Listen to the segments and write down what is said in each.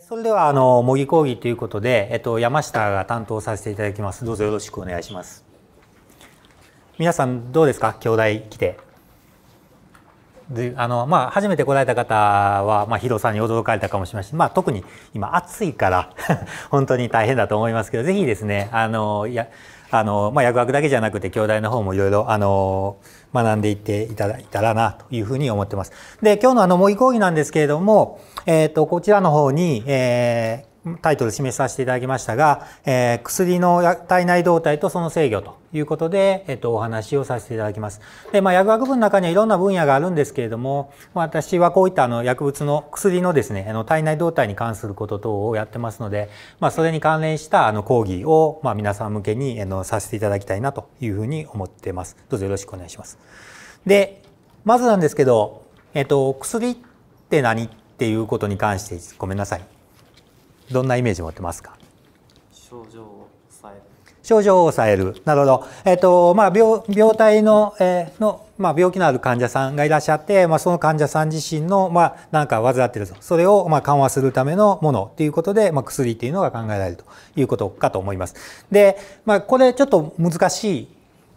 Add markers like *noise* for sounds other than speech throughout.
それではあの模擬講義ということで、えっと、山下が担当させていただきます。どうぞよろしくお願いします。皆さんどうですか兄弟来て。であのまあ、初めて来られた方は、まあ、ロさんに驚かれたかもしれませんまあ、特に今暑いから *laughs* 本当に大変だと思いますけど是非ですねあのいやあの、まあ、薬学だけじゃなくて京大の方もいろいろあの学んでいっていただいたらなというふうに思ってます。で今日のあの模擬講義なんですけれども、えーと、とこちらの方に、えー、タイトル示させていただきましたが、えー、薬の体内動態とその制御ということで、えっ、と、お話をさせていただきます。で、まあ、薬学部の中にはいろんな分野があるんですけれども、私はこういったあの薬物の薬のですね、あの体内動態に関すること等をやってますので、まあ、それに関連したあの講義を、まあ、皆さん向けにあのさせていただきたいなというふうに思ってます。どうぞよろしくお願いします。で、まずなんですけど、えっ、と、薬って何っていうことに関してごめんなさい。どんなイメージ持ってますか症状を抑える症状を抑える。なるほど。えっ、と、まあ、病、病態の、えー、の、まあ、病気のある患者さんがいらっしゃって、まあ、その患者さん自身の、まあ、なんか患っていると。それを、まあ、緩和するためのものということで、まあ、薬っていうのが考えられるということかと思います。で、まあ、これちょっと難しい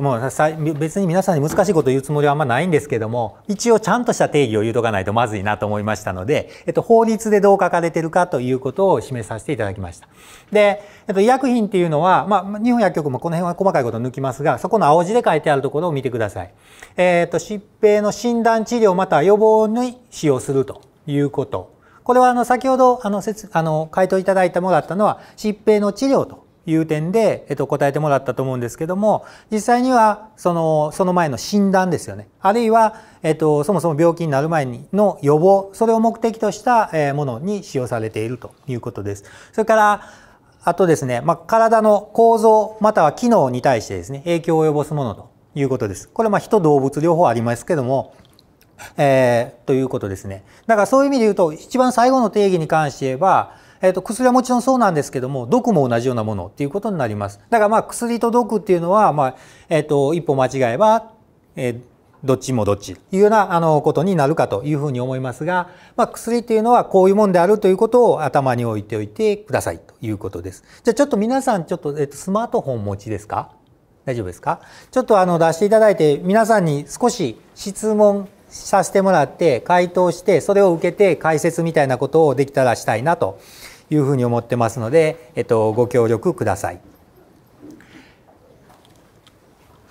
もう別に皆さんに難しいこと言うつもりはあんまないんですけども一応ちゃんとした定義を言うとかないとまずいなと思いましたので、えっと、法律でどう書かれてるかということを示させていただきました。で、えっと、医薬品っていうのは、まあ、日本薬局もこの辺は細かいこと抜きますがそこの青字で書いてあるところを見てください。えっと疾病の診断治療または予防に使用するということこれはあの先ほどあのあの回答いただいたものだったのは疾病の治療という点で、えっと、答えてもらったと思うんですけども実際にはそのその前の診断ですよねあるいは、えっと、そもそも病気になる前にの予防それを目的としたものに使用されているということです。それからあとですね、まあ、体の構造または機能に対してですね影響を及ぼすものということです。これま人動物両方ありますけどもえー、ということですね。だからそういう意味で言うと一番最後の定義に関して言えばえー、と薬はもちろんそうなんですけども毒も同じようなものっていうことになりますだからまあ薬と毒っていうのは、まあえー、と一歩間違えば、えー、どっちもどっちというようなあのことになるかというふうに思いますが、まあ、薬ていうのはこういうもんであるということを頭に置いておいてくださいということです。じゃあちょっと皆さんちょっと、えー、とスマートフォンお持ちですか大丈夫ですかちょっとあの出していただいて皆さんに少し質問させてもらって回答してそれを受けて解説みたいなことをできたらしたいなというふうに思ってますので、えっと、ご協力ください。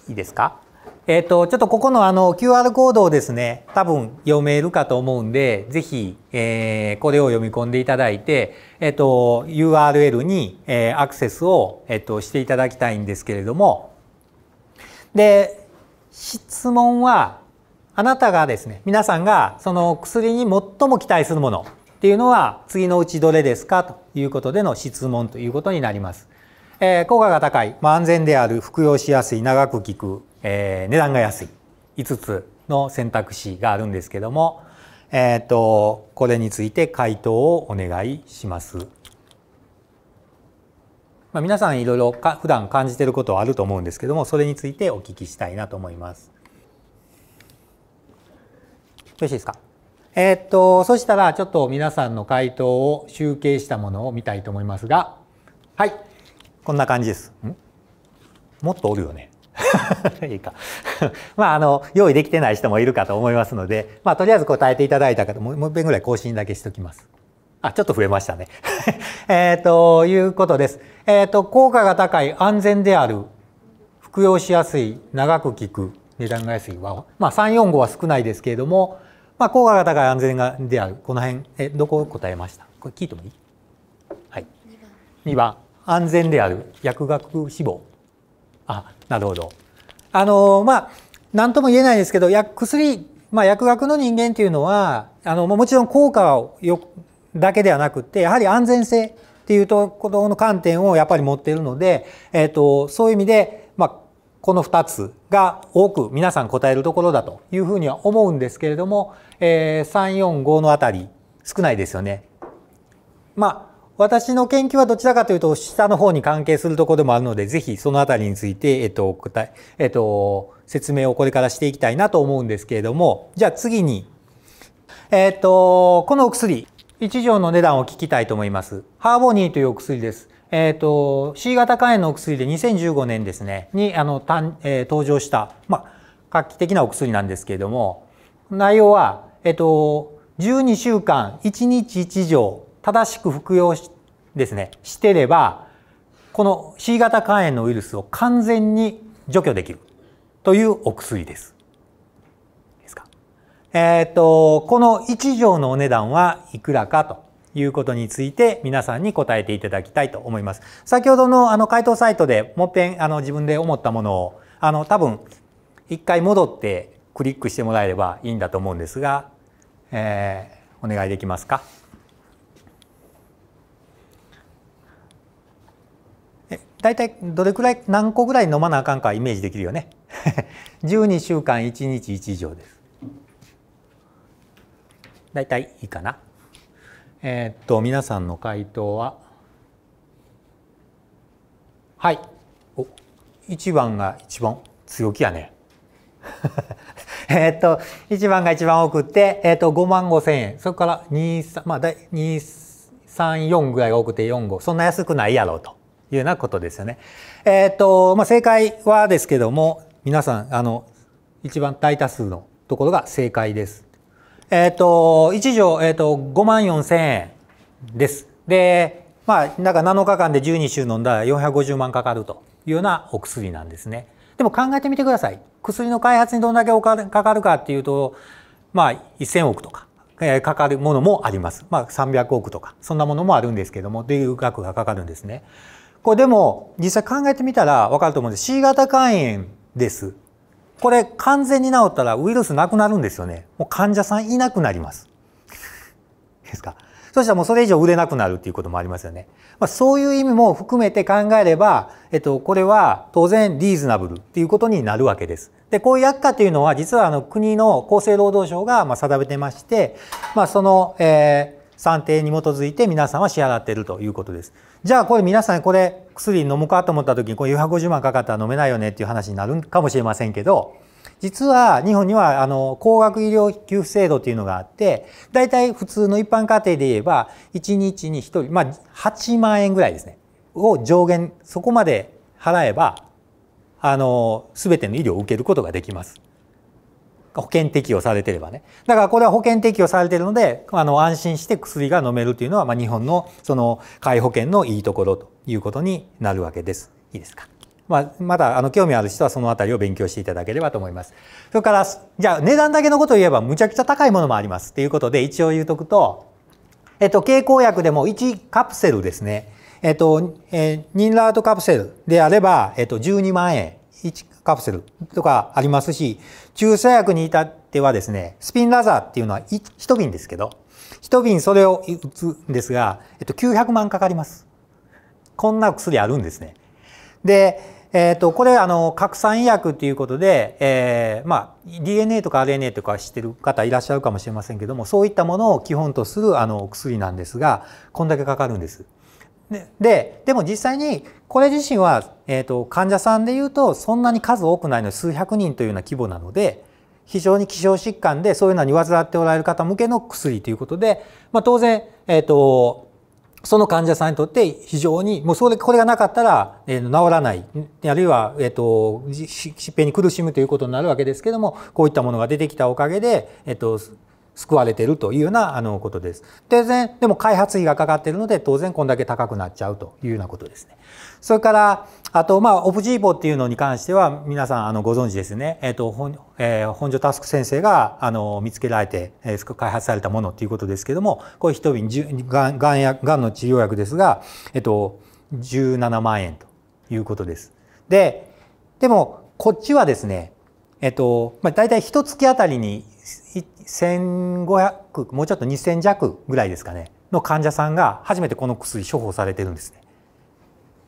いいですかえっと、ちょっとここのあの QR コードをですね、多分読めるかと思うんで、ぜひ、えー、これを読み込んでいただいて、えっと、URL に、えー、アクセスを、えっと、していただきたいんですけれども、で、質問は、あなたがですね、皆さんがその薬に最も期待するものっていうのは次のうちどれですかということでの質問ということになります。えー、効果が高い、まあ、安全である、服用しやすい、長く効く、えー、値段が安い、5つの選択肢があるんですけども、えっ、ー、と、これについて回答をお願いします。まあ、皆さんいろいろ普段感じてることはあると思うんですけども、それについてお聞きしたいなと思います。よろしいですかえー、っとそしたらちょっと皆さんの回答を集計したものを見たいと思いますがはいこんな感じですもっとおるよね *laughs* いいか *laughs* まああの用意できてない人もいるかと思いますので、まあ、とりあえず答えていただいた方もう一遍ぐらい更新だけしときます。あ、ちょっと増えましたね。*laughs* えー、ということです。えっ、と効果が高い安全である服用しやすい長く効く値段が安いは、まあ、345は少ないですけれどもまあ、効果が高い安全がである。この辺、え、どこ答えましたこれ聞いてもいいはい。2番。安全である。薬学志望。あ、なるほど。あの、まあ、なんとも言えないですけど、薬薬、まあ、薬学の人間というのは、あの、もちろん効果をよだけではなくて、やはり安全性っていうところの観点をやっぱり持っているので、えっ、ー、と、そういう意味で、この2つが多く皆さん答えるところだというふうには思うんですけれども、えー、345のあたり少ないですよね。まあ私の研究はどちらかというと下の方に関係するところでもあるのでぜひそのあたりについて、えっと答ええっと、説明をこれからしていきたいなと思うんですけれどもじゃあ次に、えっと、このお薬1錠の値段を聞きたいと思います。ハーボニーというお薬です。えっ、ー、と、C 型肝炎のお薬で2015年ですね、にあの、たんえー、登場した、ま画期的なお薬なんですけれども、内容は、えっ、ー、と、12週間1日1錠正しく服用しですね、してれば、この C 型肝炎のウイルスを完全に除去できるというお薬です。えー、っと、この1畳のお値段はいくらかということについて皆さんに答えていただきたいと思います。先ほどのあの回答サイトでもっぺんあの自分で思ったものをあの多分一回戻ってクリックしてもらえればいいんだと思うんですが、えー、お願いできますか。大体どれくらい何個ぐらい飲まなあかんかイメージできるよね12 *laughs* 週間1日1錠です大体いいかな。えー、っと皆さんの回答ははいお1番が一番強気やね。*laughs* えっと1番が一番多くて、えー、っと5万五千円それから23まあ二三4ぐらいが多くて45そんな安くないやろうというようなことですよね。えー、っとまあ、正解はですけども皆さんあの一番大多数のところが正解です。えっ、ー、と、一畳、えっ、ー、と、5万4千円です。で、まあ、なんか7日間で12週飲んだら450万かかるというようなお薬なんですね。でも考えてみてください。薬の開発にどんだけおかかるかっていうと、まあ、1000億とか、えー、かかるものもあります。まあ、300億とか、そんなものもあるんですけども、という額がかかるんですね。これでも、実際考えてみたらわかると思うんです。C 型肝炎です。これ完全に治ったらウイルスなくなるんですよね。もう患者さんいなくなります。ですか。そしたらもうそれ以上売れなくなるっていうこともありますよね。まあ、そういう意味も含めて考えれば、えっと、これは当然リーズナブルっていうことになるわけです。で、こういう薬価というのは実はあの国の厚生労働省がまあ定めてまして、まあ、その、えー、算定に基づいて皆さんは支払っているということです。じゃあこれ皆さんこれ薬飲もうかと思った時にこれ450万かかったら飲めないよねっていう話になるかもしれませんけど実は日本にはあの高額医療給付制度っていうのがあって大体普通の一般家庭で言えば1日に1人まあ8万円ぐらいですねを上限そこまで払えばあの全ての医療を受けることができます。保険適用されてればね。だからこれは保険適用されてるので、あの、安心して薬が飲めるというのは、まあ、日本のその、介保険のいいところということになるわけです。いいですか。まあ、まだあの興味ある人はそのあたりを勉強していただければと思います。それから、じゃあ値段だけのことを言えばむちゃくちゃ高いものもあります。ということで一応言うとくと、えっと、経口薬でも1カプセルですね。えっと、えー、ニンラートカプセルであれば、えっと、12万円。1カプセルとかありますし、注射薬に至ってはですね、スピンラザーっていうのは1瓶ですけど、一瓶それを打つんですが、えっと、900万かかります。こんな薬あるんですね。で、えっ、と、これ、あの、核酸医薬ということで、えー、まあ、DNA とか RNA とか知ってる方いらっしゃるかもしれませんけども、そういったものを基本とする、あの、薬なんですが、こんだけかかるんです。で、でも実際にこれ自身は、えーと、患者さんでいうとそんなに数多くないので数百人というような規模なので非常に希少疾患でそういうのに患っておられる方向けの薬ということで、まあ、当然、えーと、その患者さんにとって非常にもうそれこれがなかったら、えー、治らないあるいは、えーと、と疾病に苦しむということになるわけですけどもこういったものが出てきたおかげで、えー、と救われているというようなあのことです。当然、でも開発費がかかっているので、当然こんだけ高くなっちゃうというようなことですね。それから、あと、まあ、オプジーボっていうのに関しては、皆さん、あの、ご存知ですね。えっ、ー、と、本、えー、本所タスク先生が、あの、見つけられて、えー、開発されたものということですけども、こういう人々、がん、がんや、がんの治療薬ですが、えっ、ー、と、17万円ということです。で、でも、こっちはですね、えっと、まあ、大体一月あたりに1500もうちょっと2000弱ぐらいですかねの患者さんが初めてこの薬処方されてるんですね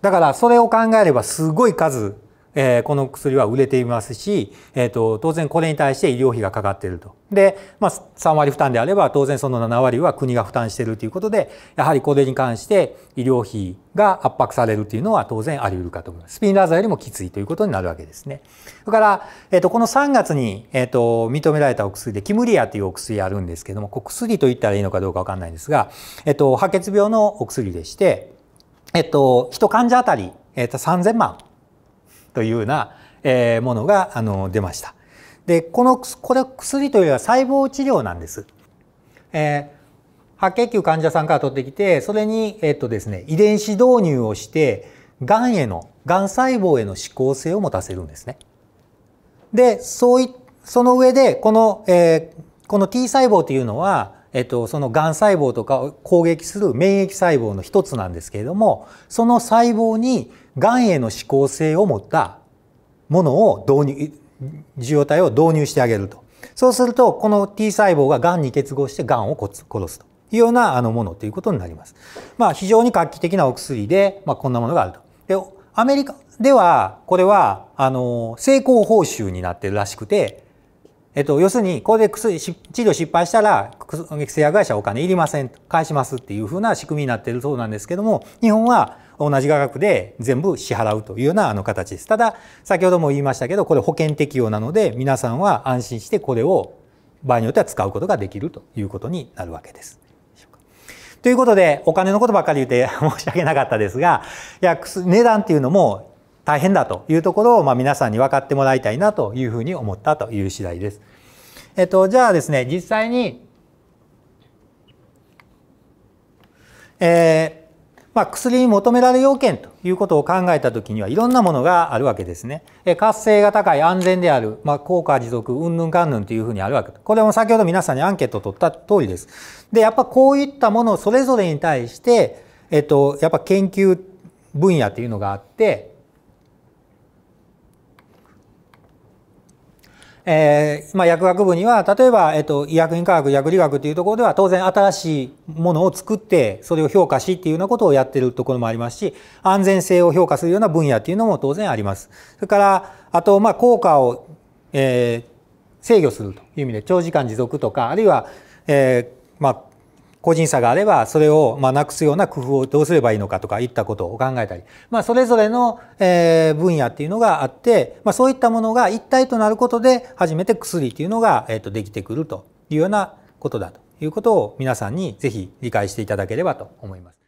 だからそれを考えればすごい数えー、この薬は売れていますし、えーと、当然これに対して医療費がかかっていると。で、まあ、3割負担であれば当然その7割は国が負担しているということでやはりこれに関して医療費が圧迫されるというのは当然あり得るかと思います。スピンラーザよりもきついということになるわけですね。それから、えーと、この3月に、えーと、認められたお薬でキムリアというお薬あるんですけども薬と言ったらいいのかどうか分かんないんですが、えー、と白血病のお薬でして、えっと、1患者あたり、えっと、3000万というような、えものがあの出ました。でこのこれ薬というよりは細胞治療なんです。えー白血球患者さんから取ってきて、それに、えっとですね、遺伝子導入をして、がんへの、がん細胞への指向性を持たせるんですね。で、そうい、その上で、この、えー、この T 細胞というのは、えっと、そのがん細胞とかを攻撃する免疫細胞の一つなんですけれども、その細胞にがんへの指向性を持ったものを導入受容体を導入してあげるとそうするとこの T 細胞ががんに結合してがんを殺すというようなあのものということになります。まあ、非常に画期的なお薬で、まあ、こんなものがあると。でアメリカではこれはあの成功報酬になってるらしくてえっと、要するに、これで薬、治療失敗したら、製薬会社お金いりません、返しますっていうふうな仕組みになっているそうなんですけども、日本は同じ価格で全部支払うというようなあの形です。ただ、先ほども言いましたけど、これ保険適用なので、皆さんは安心してこれを場合によっては使うことができるということになるわけです。ということで、お金のことばかり言って *laughs* 申し訳なかったですが、いや、値段っていうのも大変だというところを、ま皆さんに分かってもらいたいなというふうに思ったという次第です。えっと、じゃあですね、実際に、えーまあ、薬に求められる要件ということを考えた時にはいろんなものがあるわけですね。活性が高い、安全である、まあ、効果持続、うんぬんかんぬんというふうにあるわけ。これも先ほど皆さんにアンケートを取った通りです。で、やっぱこういったものそれぞれに対して、えっと、やっぱ研究分野というのがあって、えーまあ、薬学部には例えば、えっと、医薬品科学薬理学というところでは当然新しいものを作ってそれを評価しっていうようなことをやってるところもありますし安全性を評価するような分野っていうのも当然あります。それからあと、まあ、効果を、えー、制御するという意味で長時間持続とかあるいは、えーまあ、個人差があればそれをまなくすような工夫をどうすればいいのかとかいったことを考えたり、まあ、それぞれの、え分野っていうのがあって、まあ、そういったものが一体となることで初めて薬っていうのが、えとできてくるというようなことだということを皆さんに是非理解していただければと思います。